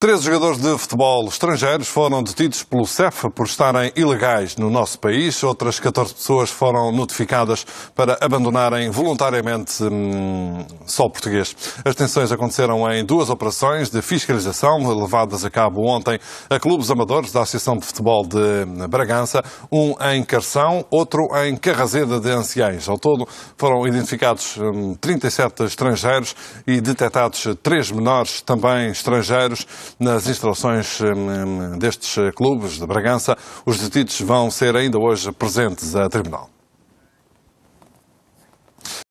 Três jogadores de futebol estrangeiros foram detidos pelo CEF por estarem ilegais no nosso país. Outras 14 pessoas foram notificadas para abandonarem voluntariamente hum, solo português. As tensões aconteceram em duas operações de fiscalização levadas a cabo ontem a clubes amadores da Associação de Futebol de Bragança, um em Carção, outro em Carrazeda de Anciães. Ao todo foram identificados 37 hum, estrangeiros e detectados três menores também estrangeiros nas instalações hum, hum, destes clubes de Bragança. Os detidos vão ser ainda hoje presentes a tribunal.